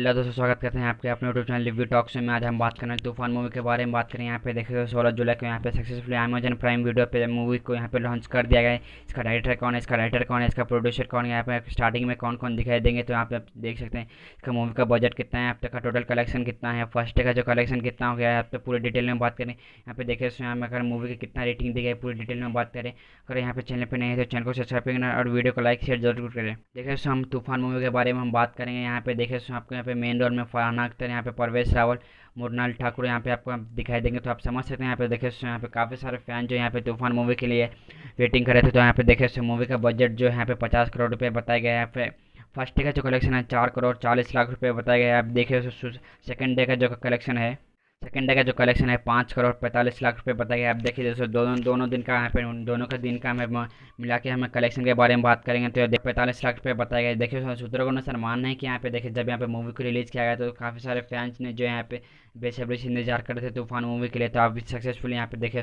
hello दोस्तों स्वागत करते हैं आपके अपने यूट्यूब चैनल रिव्यू टॉक्स में आज हम बात करें तूफान मूवी के बारे में बात करें यहाँ पे देखिएगा सोलह जुलाई को यहाँ पे सक्सेसफुली अमेजन प्राइम वीडियो पे मूवी को यहाँ पे लॉन्च कर दिया गया है इसका डायरेक्टर कौन है इसका राइटर कौन है इसका प्रोड्यूसर कौन है यहाँ पे स्टार्टिंग में कौन कौन दिखाई देंगे तो यहाँ पे आप देख सकते हैं इसका मूवी का बजट कितना है अब तक का टोटल कलेक्शन कितना है फर्स्ट डे का जो कलेक्शन कितना हो गया है आप पूरे डिटेल में बात करें यहाँ पे देखिए यहाँ पे अगर मूवी की कितना रेटिंग दी गई पूरी डिटेल में बात करें अगर यहाँ पे चैनल पर नहीं है तो चैनल को सब्सक्राइब करना और वीडियो को लाइक शेयर जरूर करें देखिए हम तूफान मूवी के बारे में हम बात करेंगे यहाँ पे देखे आपको यहाँ पे मेन रोड में फरहाना अख्तर यहाँ पे परवेश रावल मुरनाल ठाकुर यहाँ पे आपको दिखाई देंगे तो आप समझ सकते हैं यहाँ पे देखे यहाँ पे काफ़ी सारे फैन जो यहाँ पे तूफान मूवी के लिए वेटिंग कर रहे थे तो यहाँ पे देखे मूवी का बजट जो यहाँ पे पचास करोड़ रुपये बताया गया है यहाँ पे फर्स्ट डे का जो कलेक्शन है चार करोड़ चालीस लाख रुपये बताया गया है आप देखे सेकेंड डे का जो कलेक्शन है सेकेंड का जो कलेक्शन है पाँच करोड़ पैंतालीस लाख रुपये बताइए आप देखिए जैसे दोनों दोनों दिन का यहाँ पे दोनों के दिन का हमें मिला के हमें कलेक्शन के बारे में बात करेंगे तो पैंतालीस लाख रुपये बताया गया देखिए सूत्रों को अनुसार मानना है कि यहाँ पे देखिए जब यहाँ पे मूवी को रिलीज़ किया गया तो काफ़ी सारे फैंस ने जो यहाँ पे बेसब्री से इंतजार कर रहे थे तूफान मूवी के लिए तो आप भी सक्सेसफुल यहाँ पे देखिए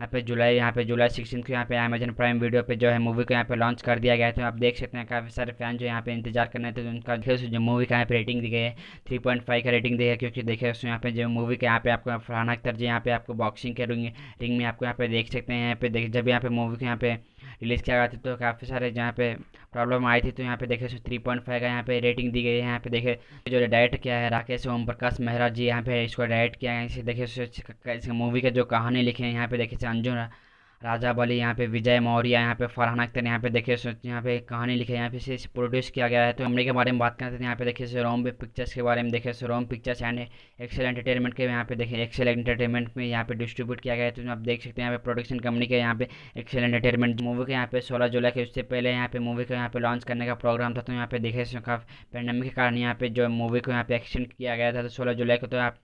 यहाँ पे जुलाई यहाँ पे जुलाई सिक्सटीन को यहाँ पे अमेजन प्राइम वीडियो पे जो है मूवी को यहाँ पे लॉन्च कर दिया गया था आप देख सकते हैं काफ़ी सारे फैन जो यहाँ पे इंतजार करने थे उनका जो मूवी का यहाँ पे रेटिंग दी गई है थ्री पॉइंट फाइव का रेटिंग दी है क्योंकि देखिए उस यहाँ पे जो मूवी के यहाँ पे आपको फरहाना अख्तर जी यहाँ पे आपको बॉक्सिंग के रिंग रिंग में आपको यहाँ पे देख सकते हैं यहाँ पे देख जब यहाँ पे मूवी को यहाँ पे रिलीज़ किया गया था तो काफ़ी सारे जहाँ पे प्रॉब्लम आई थी तो यहाँ पे देखे थ्री पॉइंट फाइव का यहाँ पे रेटिंग दी गई है यहाँ पे देखे जो डायरेक्ट किया है राकेश ओम प्रकाश मेहरा जी यहाँ पे इसको डायरेक्ट किया है इसे देखे मूवी का जो कहानी लिखी है यहाँ पे देखे अंजुन राजा बली यहाँ पे विजय मौर्य यहाँ पे फरहान अख्तर यहाँ पे देखिए यहाँ पे कहानी लिखी है यहाँ पे इसे प्रोड्यूस किया गया है तो हमने के बारे में बात करते हैं यहाँ पे देखिए रोम पिक्चर्स के बारे में देखिए Rome pictures and Excel entertainment के यहाँ पे देखिए एक्सेल एंटरटेनमेंट में यहाँ पे डिस्ट्रीब्यूट किया गया है तो आप देख सकते हैं यहाँ पे प्रोडक्शन कंपनी के यहाँ पे एक्सेल एंटरटेनमेंट मूवी के यहाँ पे सोलह जुलाई के उससे पहले यहाँ पे मूवी को यहाँ पे लॉन्च करने का प्रोग्राम था तो यहाँ पे देखे पेंडेमिक के कारण यहाँ पे जो मूवी को यहाँ पे एक्सटेंड किया गया था तो सोलह जुलाई को तो आप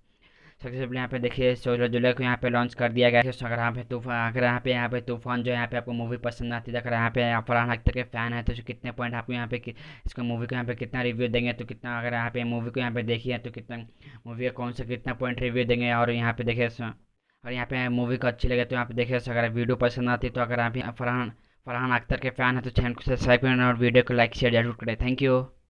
सबसे पहले यहाँ पे देखिए सोलह जुलाई को यहाँ पे लॉन्च कर दिया गया अगर यहाँ पे तूफान अगर यहाँ पे यहाँ पे तूफान जो यहाँ पे आपको मूवी पसंद आती है अगर यहाँ पे फरहान अख्तर के फैन है तो कितने पॉइंट आपको यहाँ पे इसको मूवी को यहाँ पे कितना रिव्यू देंगे तो कितना अगर यहाँ पे मूवी को यहाँ पे देखिए तो कितना मूवी का कौन सा कितना पॉइंट रिव्यू देंगे और यहाँ पे देखिए और यहाँ पे मूवी को अच्छी लगे तो यहाँ पे देखिए अगर वीडियो पसंद आती तो अगर आप फरहान फरहान अख्तर के फैन है तो चैनल को सब्सक्राइब करें और वीडियो को लाइक शेयर जरूर करें थैंक यू